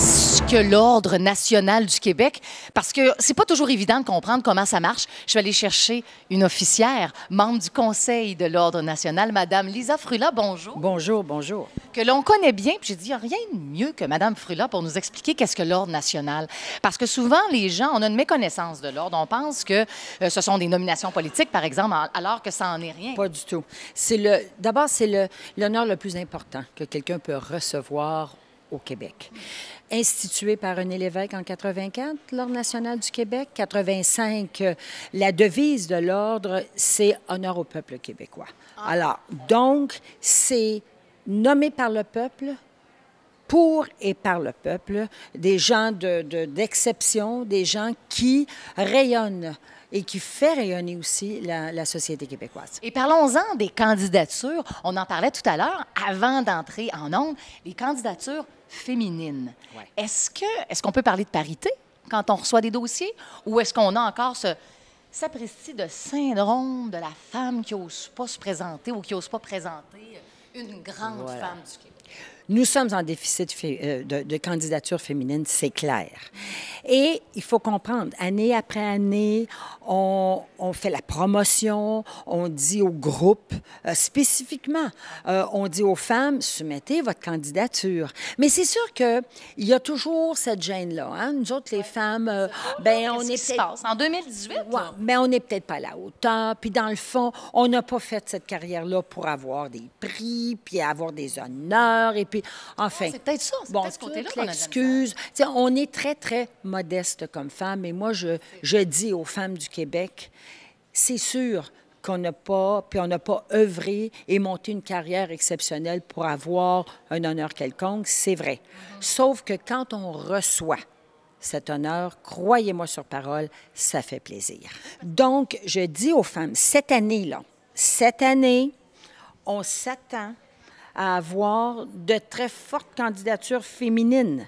ce que l'Ordre national du Québec, parce que c'est pas toujours évident de comprendre comment ça marche, je vais aller chercher une officière, membre du Conseil de l'Ordre national, Madame Lisa Frula, bonjour. Bonjour, bonjour. Que l'on connaît bien, puis j'ai dit, rien de mieux que Madame Frula pour nous expliquer qu'est-ce que l'Ordre national. Parce que souvent, les gens, on a une méconnaissance de l'Ordre. On pense que euh, ce sont des nominations politiques, par exemple, alors que ça en est rien. Pas du tout. C'est le, d'abord, c'est le, l'honneur le plus important que quelqu'un peut recevoir au Québec. Institué par René Lévesque en 84, l'Ordre national du Québec. 85, euh, la devise de l'Ordre, c'est honneur au peuple québécois. Alors, donc, c'est nommé par le peuple, pour et par le peuple, des gens d'exception, de, des gens qui rayonnent et qui fait rayonner aussi la, société québécoise. Et parlons-en des candidatures. On en parlait tout à l'heure, avant d'entrer en nombre, les candidatures féminines. Est-ce que est-ce qu'on peut parler de parité quand on reçoit des dossiers ou est-ce qu'on a encore ce sapristi de syndrome de la femme qui n'ose pas se présenter ou qui n'ose pas présenter une grande femme du Québec? Nous sommes en déficit euh, de, candidature féminine, c'est clair. Et il faut comprendre, année après année, on, fait la promotion, on dit aux groupes, euh, spécifiquement, euh, on dit aux femmes, soumettez votre candidature. Mais c'est sûr qu'il y a toujours cette gêne-là. Hein. Nous autres, les femmes, ben, on est... Qui se passe? En 2018? mais on n'est peut-être pas là autant. Puis dans le fond, on n'a pas fait cette carrière-là pour avoir des prix, puis avoir des honneurs, et puis enfin. Ah, c'est peut-être ça. Bon, On, est très, très modeste comme femme. Et moi, je, je dis aux femmes du Québec, c'est sûr qu'on n'a pas, puis on n'a pas œuvré et monté une carrière exceptionnelle pour avoir un honneur quelconque, c'est vrai. Mm-hmm. Sauf que quand on reçoit cet honneur, croyez-moi sur parole, ça fait plaisir. Donc, je dis aux femmes, cette année-là, cette année, on s'attend à avoir de très fortes candidatures féminines.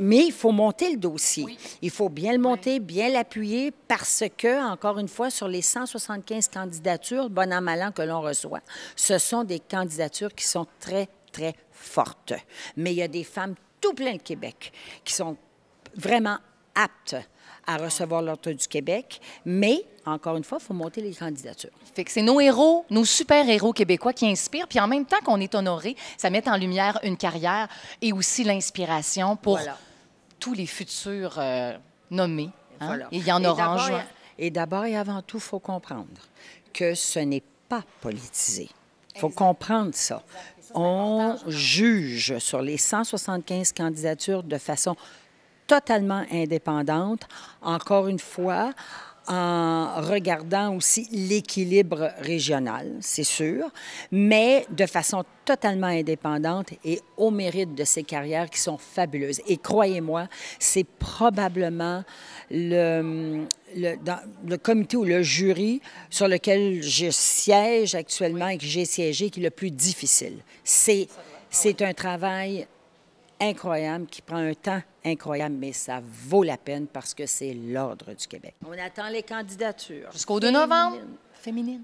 mais il faut monter le dossier. Il faut bien le monter, bien l'appuyer, parce que, encore une fois, sur les 175 candidatures, bon an, mal an, que l'on reçoit, ce sont des candidatures qui sont très, très fortes. Mais il y a des femmes tout plein de Québec qui sont vraiment aptes à recevoir l'Ordre du Québec, mais encore une fois, il faut monter les candidatures. Fait que c'est nos héros, nos super-héros québécois qui inspirent, puis en même temps qu'on est honoré, ça met en lumière une carrière et aussi l'inspiration pour tous les futurs euh, nommés. Hein? il y en aura Et d'abord et avant tout, il faut comprendre que ce n'est pas politisé. Il faut comprendre ça on juge sur les 175 candidatures de façon totalement indépendante, encore une fois, en regardant aussi l'équilibre régional, c'est sûr, mais de façon totalement indépendante et au mérite de ces carrières qui sont fabuleuses. Et croyez-moi, c'est probablement le, le, comité ou le jury sur lequel je siège actuellement et que j'ai siégé qui est le plus difficile. C'est un travail incroyable, qui prend un temps incroyable, mais ça vaut la peine parce que c'est l'ordre du Québec. On attend les candidatures. Jusqu'au 2 novembre. Féminine.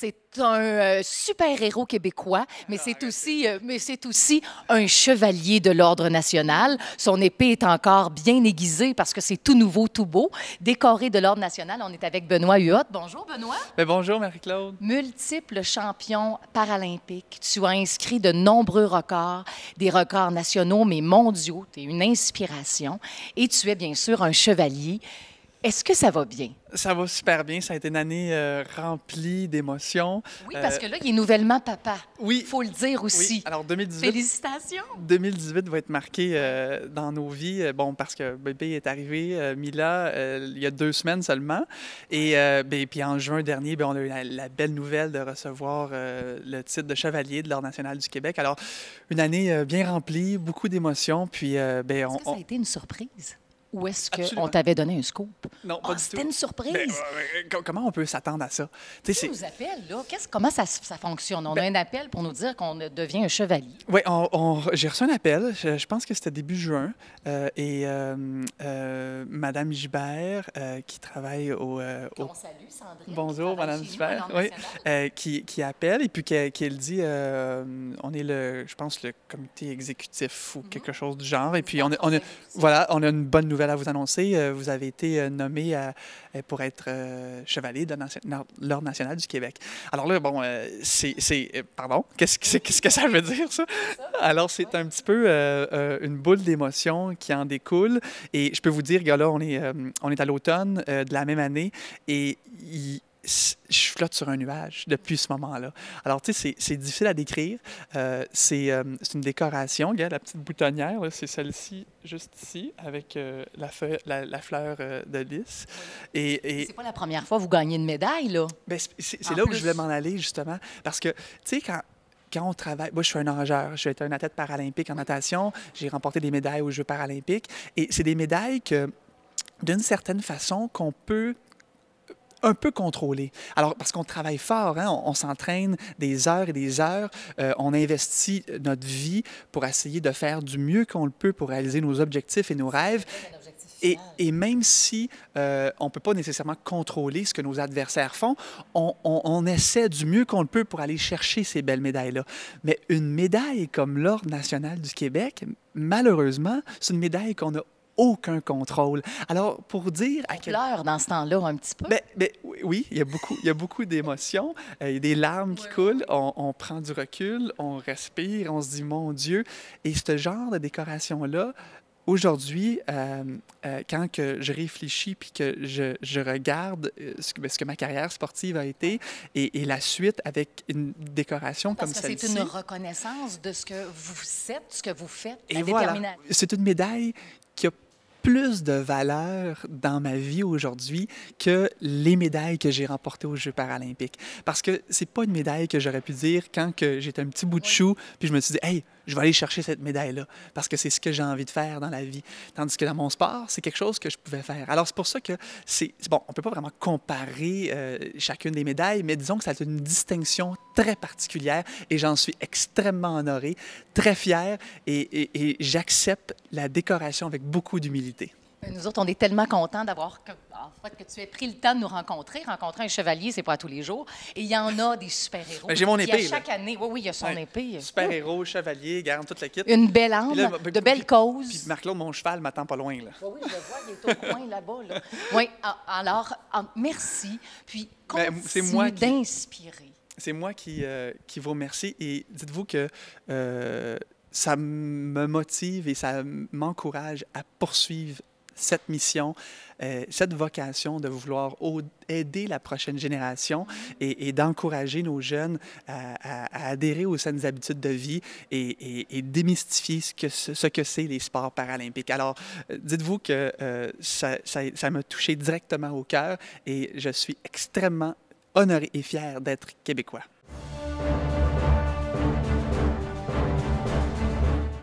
c'est un euh, super-héros québécois, mais ah, c'est aussi, euh, aussi un chevalier de l'ordre national. Son épée est encore bien aiguisée parce que c'est tout nouveau, tout beau. Décoré de l'ordre national, on est avec Benoît Huot. Bonjour, Benoît. Ben, bonjour, Marie-Claude. Multiple champion paralympique. Tu as inscrit de nombreux records, des records nationaux, mais mondiaux. Tu es une inspiration. Et tu es bien sûr un chevalier. Est-ce que ça va bien? Ça va super bien. Ça a été une année euh, remplie d'émotions. Oui, euh, parce que là, il est nouvellement papa. Oui. faut le dire aussi. Alors, 2018. Félicitations. 2018 va être marqué euh, dans nos vies. Bon, parce que bébé est arrivé, Mila, il y a deux semaines seulement. Et ben, puis en juin dernier, ben, on a eu la, belle nouvelle de recevoir le titre de chevalier de l'Ordre national du Québec. Alors, une année bien remplie, beaucoup d'émotions. Puis, ben, on, que ça a été une surprise? ou est-ce qu'on t'avait donné un scoop? Non, pas oh, C'était une surprise. Ben, comment on peut s'attendre à ça? Tu nous appelle, là? Comment ça, fonctionne? On a ben un appel pour nous dire qu'on devient un chevalier. Oui, on, j'ai reçu un appel, je, pense que c'était début juin, euh, et euh, euh, Madame Gibert, euh, qui travaille au, au... Sandrine. Bonjour, Madame Gibert. Oui, qui, appelle et puis qui, dit, on est, le, je pense, le comité exécutif ou mm-hmm. quelque chose du genre, et puis on, on voilà, on a une bonne nouvelle nouvelle à vous annoncer. Euh, vous avez été euh, nommé euh, pour être chevalier de l'Ordre national du Québec. Alors là, bon, c'est... Pardon? Qu'est-ce que ça veut dire, ça? Alors, c'est un petit peu une boule d'émotion qui en découle. Et je peux vous dire que là, on est, on est à l'automne de la même année et il je flotte sur un nuage depuis ce moment-là. Alors, tu sais, c'est difficile à décrire. Euh, euh, c'est une décoration. Regarde la petite boutonnière, c'est celle-ci, juste ici, avec euh, la, la, fleur de lys. Et, C'est pas la première fois que vous gagnez une médaille, là. Ben, c'est là où je voulais m'en aller, justement. Parce que, tu sais, quand, quand on travaille, moi je suis un nageur, j'ai été un athlète paralympique en natation, j'ai remporté des médailles aux Jeux paralympiques, et c'est des médailles que, d'une certaine façon, qu'on peut un peu contrôlé. Alors, parce qu'on travaille fort, hein, on, s'entraîne des heures et des heures, euh, on investit euh, notre vie pour essayer de faire du mieux qu'on le peut pour réaliser nos objectifs et nos rêves. Et, même si euh, on ne peut pas nécessairement contrôler ce que nos adversaires font, on, on essaie du mieux qu'on le peut pour aller chercher ces belles médailles-là. Mais une médaille comme l'Ordre national du Québec, malheureusement, c'est une médaille qu'on a aucun contrôle. Alors, pour dire... à quel... pleure dans ce temps-là un petit peu. Ben, ben oui, il y a beaucoup, il beaucoup d'émotions. Il y a des larmes qui coulent. On, prend du recul, on respire, on se dit, mon Dieu. Et ce genre de décoration-là, aujourd'hui, euh, euh, quand que je réfléchis puis que je, je regarde euh, ben, ce que, ma carrière sportive a été et, la suite avec une décoration comme celle-ci... c'est une reconnaissance de ce que vous faites, ce que vous faites, et la voilà. C'est une médaille plus de valeur dans ma vie aujourd'hui que les médailles que j'ai remportées aux Jeux paralympiques. Parce que c'est pas une médaille que j'aurais pu dire quand que j'étais un petit bout de chou, puis je me suis dit, hey, je vais aller chercher cette médaille-là parce que c'est ce que j'ai envie de faire dans la vie. Tandis que dans mon sport, c'est quelque chose que je pouvais faire. Alors, c'est pour ça que c'est. Bon, on ne peut pas vraiment comparer euh, chacune des médailles, mais disons que ça a une distinction très particulière et j'en suis extrêmement honoré, très fier et j'accepte la décoration avec beaucoup d'humilité. Ben, nous autres, on est tellement contents d'avoir en fait, que tu aies pris le temps de nous rencontrer. Rencontrer un chevalier, c'est pas tous les jours. Et il y en a des super-héros. Ben, j'ai mon épée. chaque année, oui, oui, il y a son épée. Super-héros, chevalier, garde toute la kit. Une belle âme, ben, de belles causes. Puis marc mon cheval m'attend pas loin. Là. Oui, je le vois, il est au coin là-bas. Oui, alors, merci. Puis, continue d'inspirer. C'est moi qui, euh, qui vous remercie. Et dites-vous que... Euh, ça me motive et ça m'encourage à poursuivre cette mission, euh, cette vocation de vouloir aider la prochaine génération et, d'encourager nos jeunes à, adhérer aux saines habitudes de vie et, démystifier ce que, ce que c'est les sports paralympiques. Alors, euh, dites-vous que euh, ça, ça m'a touché directement au cœur et je suis extrêmement honoré et fier d'être québécois.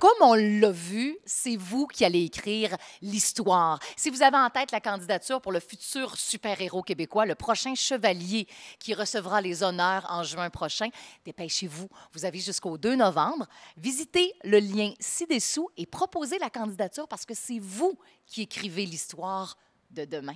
comme on l'a vu, c'est vous qui allez écrire l'histoire. Si vous avez en tête la candidature pour le futur super-héros québécois, le prochain chevalier qui recevra les honneurs en juin prochain, dépêchez-vous. Vous avez jusqu'au 2 novembre. Visitez le lien ci-dessous et proposez la candidature parce que c'est vous qui écrivez l'histoire de demain.